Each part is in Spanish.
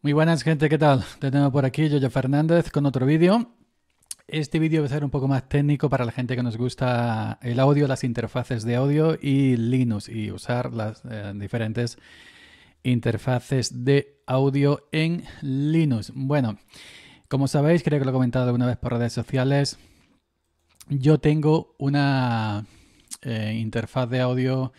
Muy buenas gente, ¿qué tal? Te tengo por aquí, Yoyo Fernández, con otro vídeo. Este vídeo va a ser un poco más técnico para la gente que nos gusta el audio, las interfaces de audio y Linux y usar las eh, diferentes interfaces de audio en Linux. Bueno, como sabéis, creo que lo he comentado alguna vez por redes sociales, yo tengo una eh, interfaz de audio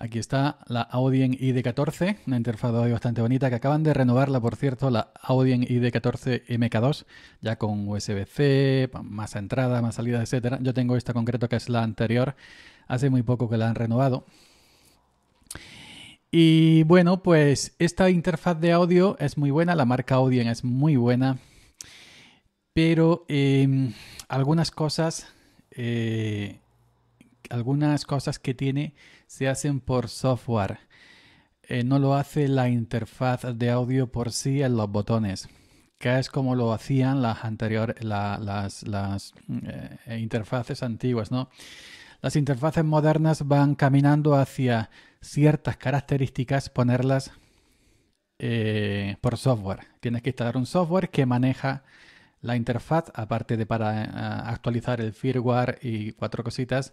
Aquí está la Audien ID14, una interfaz de audio bastante bonita que acaban de renovarla, por cierto, la Audien ID14 MK2, ya con USB-C, más entrada, más salida, etc. Yo tengo esta concreto que es la anterior, hace muy poco que la han renovado. Y bueno, pues esta interfaz de audio es muy buena, la marca Audien es muy buena, pero em, algunas cosas, eh, algunas cosas que tiene se hacen por software. Eh, no lo hace la interfaz de audio por sí en los botones, que es como lo hacían las anteriores, las, eh, interfaces antiguas, ¿no? Las interfaces modernas van caminando hacia ciertas características, ponerlas eh, por software. Tienes que instalar un software que maneja la interfaz, aparte de para actualizar el firmware y cuatro cositas.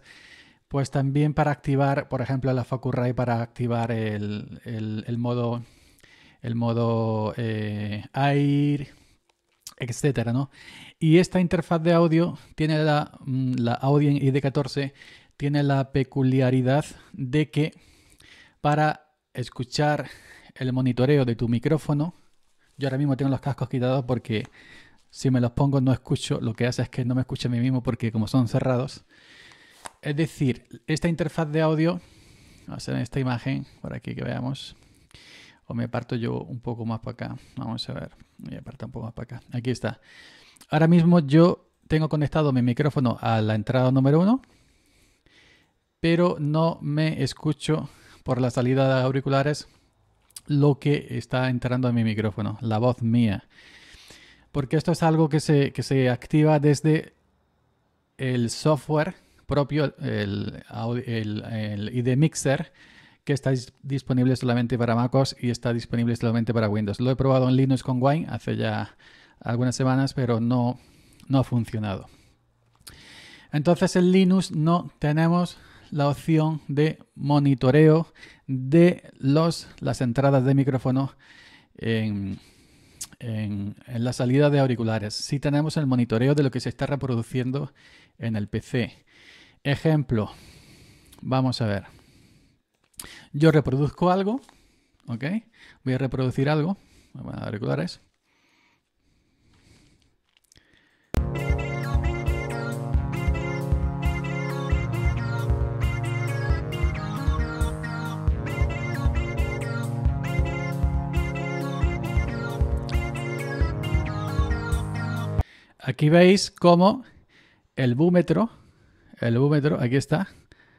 Pues también para activar, por ejemplo, la Focusrite para activar el, modo, el modo eh, Air, etcétera, ¿no? Y esta interfaz de audio tiene la, mm, la Audio ID14 tiene la peculiaridad de que para escuchar el monitoreo de tu micrófono, yo ahora mismo tengo los cascos quitados porque si me los pongo no escucho, lo que hace es que no me escuche a mí mismo porque como son cerrados, es decir, esta interfaz de audio, va a en esta imagen por aquí que veamos, o me parto yo un poco más para acá. Vamos a ver, voy a un poco más para acá. Aquí está. Ahora mismo yo tengo conectado mi micrófono a la entrada número uno, pero no me escucho por la salida de auriculares lo que está entrando en mi micrófono, la voz mía. Porque esto es algo que se, que se activa desde el software propio, el, el, el ID Mixer, que está disponible solamente para MacOS y está disponible solamente para Windows. Lo he probado en Linux con Wine hace ya algunas semanas, pero no, ha funcionado. Entonces en Linux no tenemos la opción de monitoreo de los, las entradas de micrófono en, en, la salida de auriculares. Sí tenemos el monitoreo de lo que se está reproduciendo en el PC. Ejemplo. Vamos a ver. Yo reproduzco algo, ¿ok? Voy a reproducir algo. Vamos a eso. Aquí veis cómo el búmetro el búmetro, aquí está.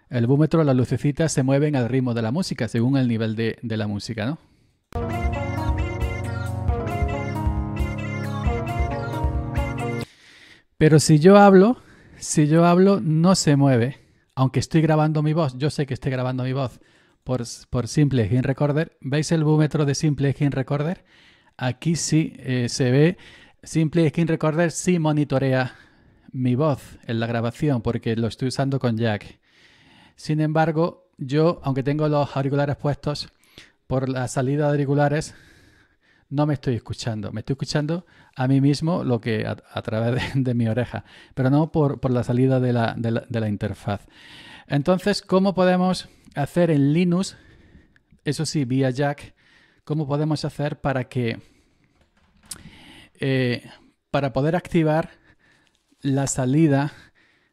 El búmetro, las lucecitas se mueven al ritmo de la música, según el nivel de, la música, ¿no? Pero si yo hablo, si yo hablo, no se mueve. Aunque estoy grabando mi voz, yo sé que estoy grabando mi voz por, Simple Skin Recorder. ¿Veis el búmetro de Simple Skin Recorder? Aquí sí eh, se ve. Simple Skin Recorder sí monitorea mi voz en la grabación porque lo estoy usando con jack. Sin embargo, yo, aunque tengo los auriculares puestos, por la salida de auriculares no me estoy escuchando. Me estoy escuchando a mí mismo lo que a, través de, mi oreja, pero no por, la salida de la, interfaz. Entonces, ¿cómo podemos hacer en Linux, eso sí, vía jack, cómo podemos hacer para que... Eh, para poder activar la salida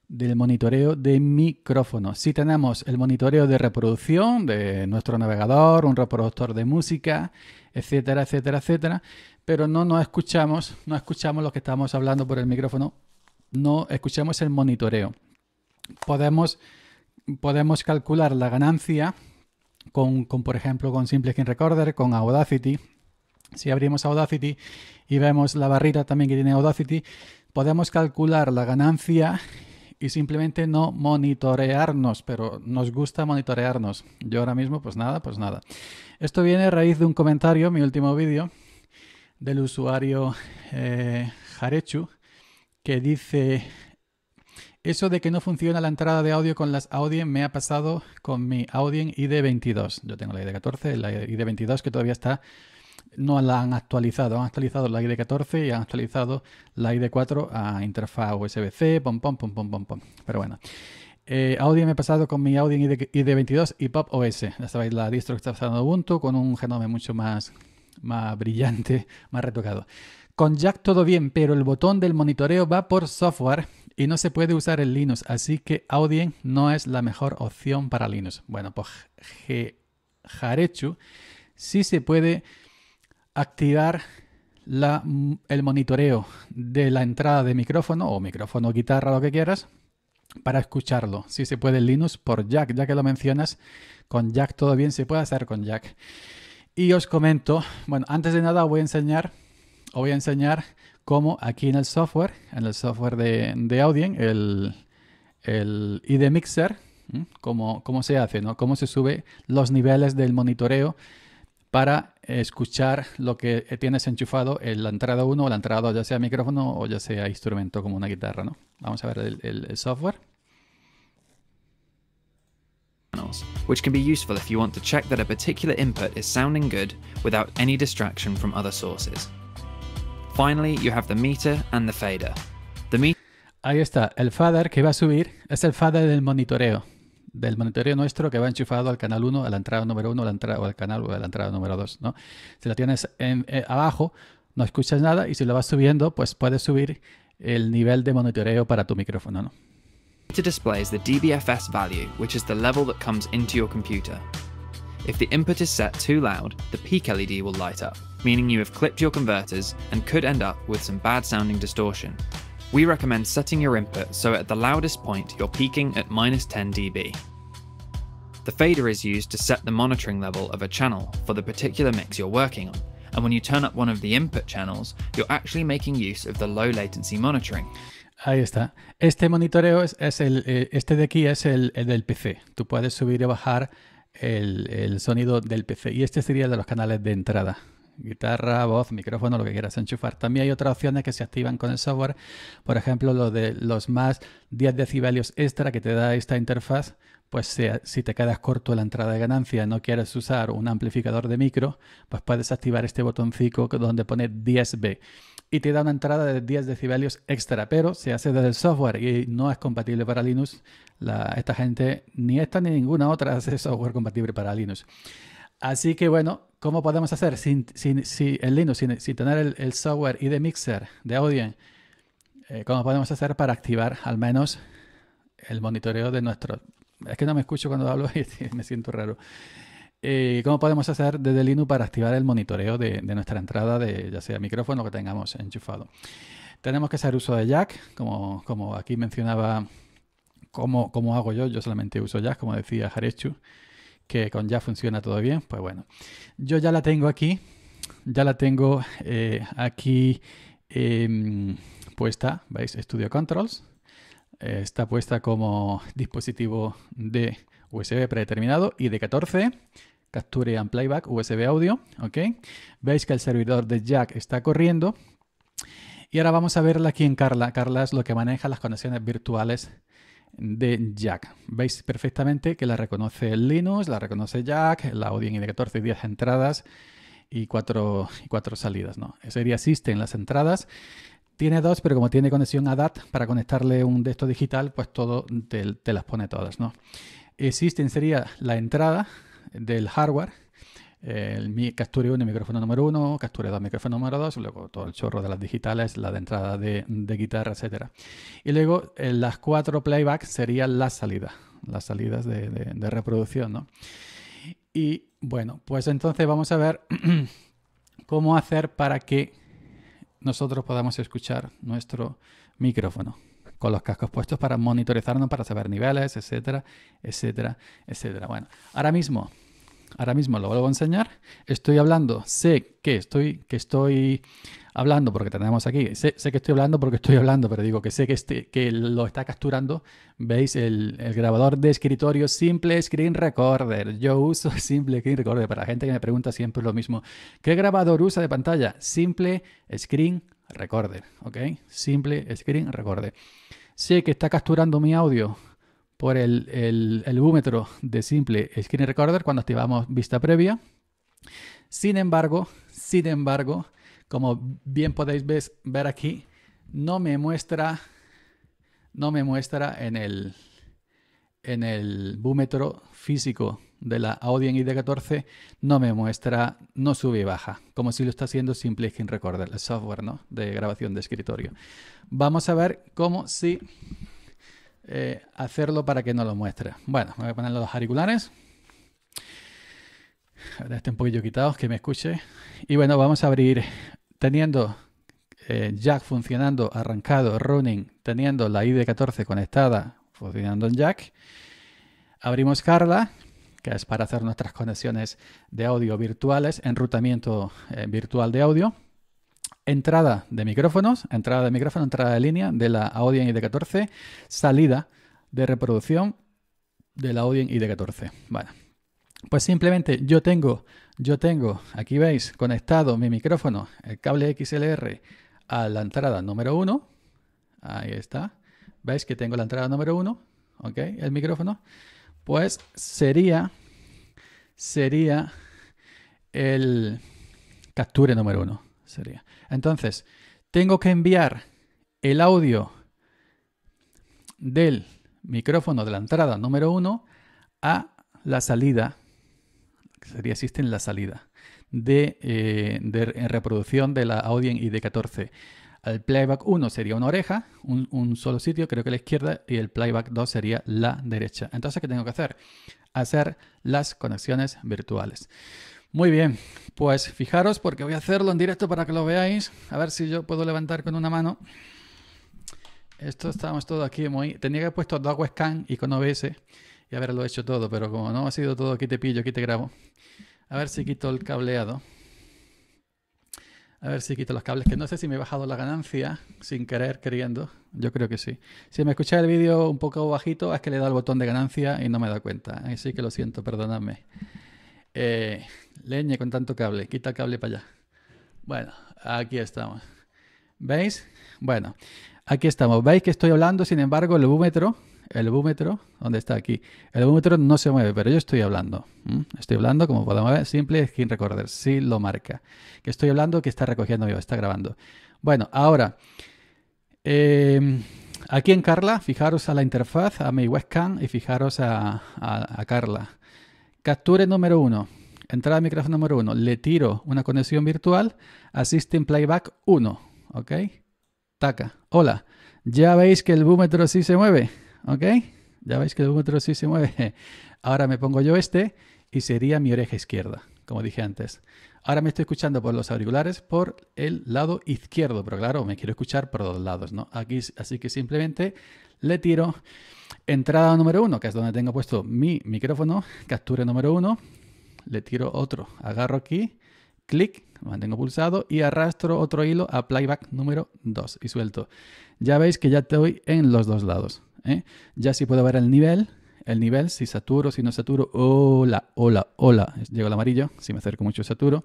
del monitoreo de micrófono. Si tenemos el monitoreo de reproducción de nuestro navegador, un reproductor de música, etcétera, etcétera, etcétera, pero no nos escuchamos, no escuchamos lo que estamos hablando por el micrófono, no escuchamos el monitoreo. Podemos, podemos calcular la ganancia con, con, por ejemplo, con Simple Skin Recorder, con Audacity. Si abrimos Audacity y vemos la barrita también que tiene Audacity, podemos calcular la ganancia y simplemente no monitorearnos, pero nos gusta monitorearnos. Yo ahora mismo, pues nada, pues nada. Esto viene a raíz de un comentario, mi último vídeo, del usuario eh, Jarechu, que dice, eso de que no funciona la entrada de audio con las Audien me ha pasado con mi Audien ID22. Yo tengo la ID14, la ID22 que todavía está no la han actualizado. Han actualizado la ID14 y han actualizado la ID4 a interfaz USB-C, pom, pom, pom, pom, pom, Pero bueno. Eh, Audio me he pasado con mi Audio ID22 y Pop OS. Ya sabéis, la distro que está usando Ubuntu con un genome mucho más, más brillante, más retocado. Con Jack todo bien, pero el botón del monitoreo va por software y no se puede usar en Linux, así que Audien no es la mejor opción para Linux. Bueno, pues Jarechu sí se puede activar el monitoreo de la entrada de micrófono o micrófono, guitarra, lo que quieras, para escucharlo. Si se puede Linux por Jack, ya que lo mencionas, con Jack todo bien se puede hacer con Jack. Y os comento, bueno, antes de nada voy a enseñar, os voy a enseñar cómo aquí en el software, en el software de, de Audien, el, el ID Mixer, cómo, cómo se hace, ¿no? Cómo se sube los niveles del monitoreo para escuchar lo que tienes enchufado, en la entrada 1 o la entrada 2, ya sea micrófono o ya sea instrumento como una guitarra, ¿no? Vamos a ver el, el, el software. Which can be useful if you want to check that a particular input is sounding good without any distraction from other sources. Finally, you have the meter and the fader. The Ahí está, el fader que va a subir es el fader del monitoreo del monitoreo nuestro que va enchufado al canal 1, a la entrada número 1, a la entrada, al canal o a la entrada número 2. ¿no? Si la tienes en, eh, abajo, no escuchas nada y si lo vas subiendo, pues puedes subir el nivel de monitoreo para tu micrófono. ¿no? It displays the DBFS value, which is the level that comes into your computer. If the input is set too loud, the peak LED will light up, meaning you have clipped your converters and could end up with some bad sounding distortion. we recommend setting your input so at the loudest point you're peaking at minus 10 dB. The fader is used to set the monitoring level of a channel for the particular mix you're working on, and when you turn up one of the input channels, you're actually making use of the low latency monitoring. Ahí está. Este monitoreo es, es el, eh, este de aquí es el, el, del PC. Tú puedes subir y bajar el, el sonido del PC y este sería de los canales de entrada. guitarra, voz, micrófono, lo que quieras enchufar. También hay otras opciones que se activan con el software, por ejemplo, lo de los más 10 decibelios extra que te da esta interfaz, pues si te quedas corto la entrada de ganancia, no quieres usar un amplificador de micro, pues puedes activar este botoncito donde pone 10B y te da una entrada de 10 decibelios extra, pero se hace desde el software y no es compatible para Linux. La, esta gente, ni esta ni ninguna otra hace software compatible para Linux. Así que bueno, ¿cómo podemos hacer sin, sin, el Linux, sin, tener el, software y de mixer de audio? Eh, ¿Cómo podemos hacer para activar al menos el monitoreo de nuestro... Es que no me escucho cuando hablo y me siento raro. Eh, ¿Cómo podemos hacer desde Linux para activar el monitoreo de, nuestra entrada de ya sea micrófono que tengamos enchufado? Tenemos que hacer uso de Jack, como, aquí mencionaba, cómo hago yo, yo solamente uso Jack, como decía Jarechu que con ya funciona todo bien, pues bueno, yo ya la tengo aquí, ya la tengo eh, aquí em, puesta, ¿veis? Studio Controls, eh, está puesta como dispositivo de USB predeterminado y de 14 capture and playback USB audio, ¿ok? Veis que el servidor de jack está corriendo. Y ahora vamos a verla aquí en Carla. Carla es lo que maneja las conexiones virtuales de Jack. Veis perfectamente que la reconoce Linux, la reconoce Jack, la y de 14 10 entradas y 4, salidas. ¿no? Sería existen las entradas. Tiene dos, pero como tiene conexión a DAT para conectarle un texto digital, pues todo te, las pone todas. ¿no? Existen sería la entrada del hardware el 1 1, micrófono número 1, Capture 2, micrófono número 2, luego todo el chorro de las digitales, la de entrada de, guitarra, etc. Y luego eh, las cuatro playbacks serían las salidas, las salidas de, reproducción, ¿no? Y bueno, pues entonces vamos a ver cómo hacer para que nosotros podamos escuchar nuestro micrófono con los cascos puestos para monitorizarnos, para saber niveles, etcétera, etcétera, etcétera. Bueno, ahora mismo Ahora mismo lo vuelvo a enseñar. Estoy hablando, sé que estoy, que estoy hablando porque tenemos aquí, sé, que estoy hablando porque estoy hablando, pero digo que sé que, este, lo está capturando. Veis el, grabador de escritorio Simple Screen Recorder. Yo uso Simple Screen Recorder. Para la gente que me pregunta siempre lo mismo. ¿Qué grabador usa de pantalla? Simple Screen Recorder. ¿Ok? Simple Screen Recorder. Sé que está capturando mi audio por el, el, búmetro de simple screen recorder cuando activamos vista previa. Sin embargo, sin embargo, como bien podéis ver aquí, no me muestra, no me muestra en el, en el búmetro físico de la Audi en ID14 no me muestra, no sube y baja, como si lo está haciendo Simple Screen Recorder, el software ¿no? de grabación de escritorio. Vamos a ver cómo si... Eh, hacerlo para que no lo muestre. Bueno, voy a poner los auriculares. Ahora estén un poquillo quitados, que me escuche. Y bueno, vamos a abrir teniendo eh, Jack funcionando, arrancado, running, teniendo la ID14 conectada, funcionando en Jack. Abrimos Carla, que es para hacer nuestras conexiones de audio virtuales, enrutamiento eh, virtual de audio entrada de micrófonos, entrada de micrófono, entrada de línea de la Audien ID14, salida de reproducción de la Audio ID14. Pues simplemente yo tengo, yo tengo, aquí veis, conectado mi micrófono, el cable XLR a la entrada número 1. Ahí está. ¿Veis que tengo la entrada número 1? ¿Ok? El micrófono. Pues sería, sería el capture número 1 sería. Entonces, tengo que enviar el audio del micrófono de la entrada número 1 a la salida, que sería existe en la salida, de, eh, reproducción de la audio ID14. al playback 1 sería una oreja, un, un, solo sitio, creo que la izquierda, y el playback 2 sería la derecha. Entonces, ¿qué tengo que hacer? Hacer las conexiones virtuales. Muy bien, pues fijaros porque voy a hacerlo en directo para que lo veáis. A ver si yo puedo levantar con una mano. Esto estamos todo aquí muy... Tenía que haber puesto dos scan y con OBS y haberlo hecho todo, pero como no ha sido todo, aquí te pillo, aquí te grabo. A ver si quito el cableado. A ver si quito los cables, que no sé si me he bajado la ganancia sin querer, queriendo. Yo creo que sí. Si me escucháis el vídeo un poco bajito, es que le da el botón de ganancia y no me da cuenta. Así que lo siento, perdonadme. Eh, leña con tanto cable, quita el cable para allá. Bueno, aquí estamos. ¿Veis? Bueno, aquí estamos. ¿Veis que estoy hablando? Sin embargo, el búmetro, el búmetro, ¿dónde está aquí? El búmetro no se mueve, pero yo estoy hablando. Estoy hablando, como podemos ver, simple skin recorder Sí lo marca. Que estoy hablando, que está recogiendo vivo, está grabando. Bueno, ahora, em, aquí en Carla, fijaros a la interfaz, a mi webcam y fijaros a Carla. Capture número uno. Entrada de micrófono número uno. Le tiro una conexión virtual a Playback 1. ¿Ok? Taca. Hola. Ya veis que el búmetro sí se mueve. ¿Ok? Ya veis que el búmetro sí se mueve. Ahora me pongo yo este y sería mi oreja izquierda como dije antes. Ahora me estoy escuchando por los auriculares por el lado izquierdo, pero claro, me quiero escuchar por los lados, ¿no? Aquí, así que simplemente le tiro entrada número uno, que es donde tengo puesto mi micrófono, captura número uno, le tiro otro, agarro aquí, clic, mantengo pulsado y arrastro otro hilo a playback número dos y suelto. Ya veis que ya estoy en los dos lados. ¿eh? Ya sí puedo ver el nivel, el nivel, si saturo, si no saturo, hola, hola, hola, llego al amarillo, si me acerco mucho saturo,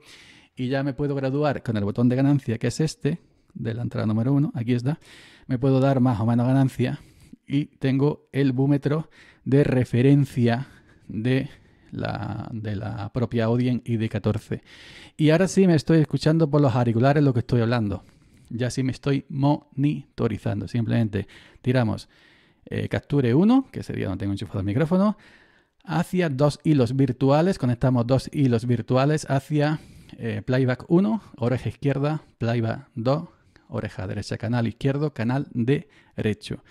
y ya me puedo graduar con el botón de ganancia, que es este, de la entrada número 1, aquí está, me puedo dar más o menos ganancia y tengo el búmetro de referencia de la, de la propia y ID14. Y ahora sí me estoy escuchando por los auriculares lo que estoy hablando. Ya sí me estoy monitorizando. Simplemente tiramos eh, capture 1, que sería donde tengo enchufado el micrófono, hacia dos hilos virtuales. Conectamos dos hilos virtuales hacia eh, playback 1, oreja izquierda, playback 2, oreja derecha, canal izquierdo, canal derecho.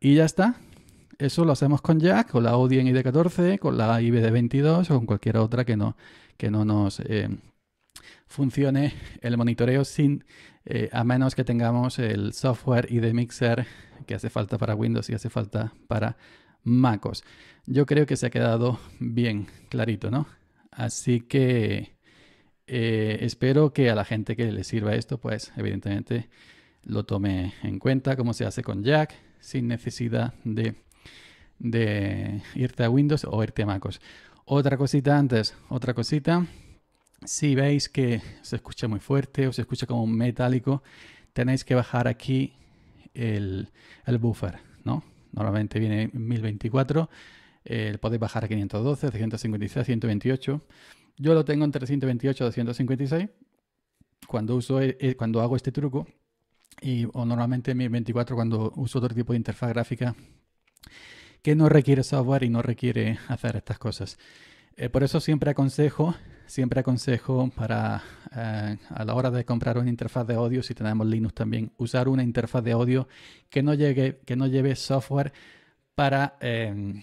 Y ya está. Eso lo hacemos con Jack, con la Audi en ID14, con la IBD22 o con cualquier otra que no, que no nos eh, funcione el monitoreo sin, a menos que tengamos el software ID Mixer que hace falta para Windows y hace falta para MacOS. Yo creo que se ha quedado bien clarito, ¿no? Así que eh, espero que a la gente que le sirva esto, pues evidentemente lo tome en cuenta, como se hace con Jack, sin necesidad de, de irte a Windows o irte a MacOS. Otra cosita antes, otra cosita. Si veis que se escucha muy fuerte o se escucha como metálico, tenéis que bajar aquí el, buffer, ¿no? Normalmente viene 1024, el eh, podéis bajar a 512, 356, 128. Yo lo tengo en 328, 256 cuando, uso, e, e, cuando hago este truco. Y, o normalmente en 1024 cuando uso otro tipo de interfaz gráfica que no requiere software y no requiere hacer estas cosas. Eh, por eso siempre aconsejo siempre aconsejo para eh, a la hora de comprar una interfaz de audio, si tenemos Linux también, usar una interfaz de audio que no, llegue, que no lleve software para eh,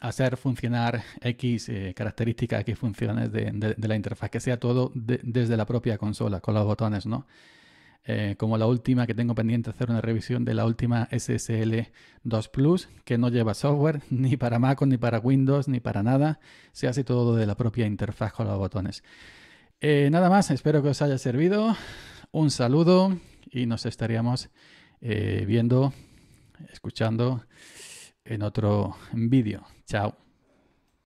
hacer funcionar X eh, características, X funciones de, la interfaz, que sea todo desde la propia consola, con los botones, ¿no? Eh, como la última que tengo pendiente hacer una revisión de la última SSL 2 Plus, que no lleva software ni para Mac, ni para Windows, ni para nada. Se hace todo de la propia interfaz con los botones. Eh, nada más, espero que os haya servido. Un saludo y nos estaríamos eh, viendo, escuchando en otro vídeo. Chao.